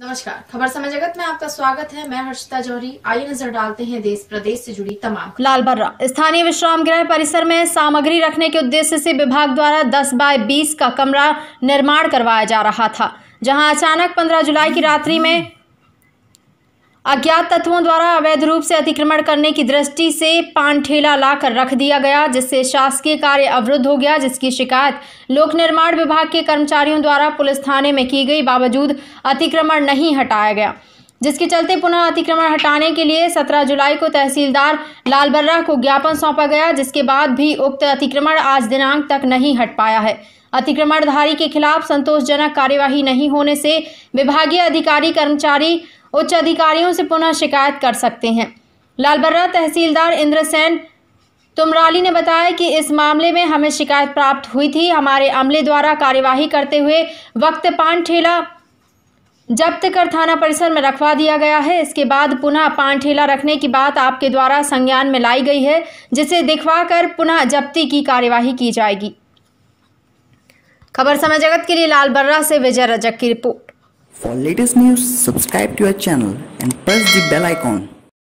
नमस्कार खबर समय जगत में आपका स्वागत है मैं हर्षिता जौहरी आइए नजर डालते हैं देश प्रदेश से जुड़ी तमाम लाल बर्रा स्थानीय विश्राम गृह परिसर में सामग्री रखने के उद्देश्य से विभाग द्वारा 10 बाय 20 का कमरा निर्माण करवाया जा रहा था जहां अचानक 15 जुलाई की रात्रि में अज्ञात तत्वों द्वारा अवैध रूप से अतिक्रमण करने की दृष्टि से पान ठेला लाकर रख दिया गया जिससे शासकीय कार्य अवरुद्ध हो गया जिसकी शिकायत लोक निर्माण विभाग के कर्मचारियों द्वारा पुलिस थाने में की गई बावजूद अतिक्रमण नहीं हटाया गया जिसके चलते पुनः अतिक्रमण हटाने के लिए 17 जुलाई को तहसीलदार लालबर्रा को ज्ञापन सौंपा गया जिसके बाद भी उक्त अतिक्रमण आज दिनांक तक नहीं हट पाया है अतिक्रमणधारी के खिलाफ संतोषजनक कार्यवाही नहीं होने से विभागीय अधिकारी कर्मचारी उच्च अधिकारियों से पुनः शिकायत कर सकते हैं लालबर्रा तहसीलदार इंद्रसेन तुमराली ने बताया कि इस मामले में हमें शिकायत प्राप्त हुई थी हमारे अमले द्वारा कार्यवाही करते हुए वक्त पान ठेला जब्त कर थाना परिसर में रखवा दिया गया है इसके बाद पुनः पान ठेला रखने की बात आपके द्वारा संज्ञान में लाई गई है जिसे दिखवा कर पुनः जब्ती की कार्यवाही की जाएगी खबर समय जगत के लिए लाल बर्रा से विजय रजक की report for latest news subscribe to our channel and press bell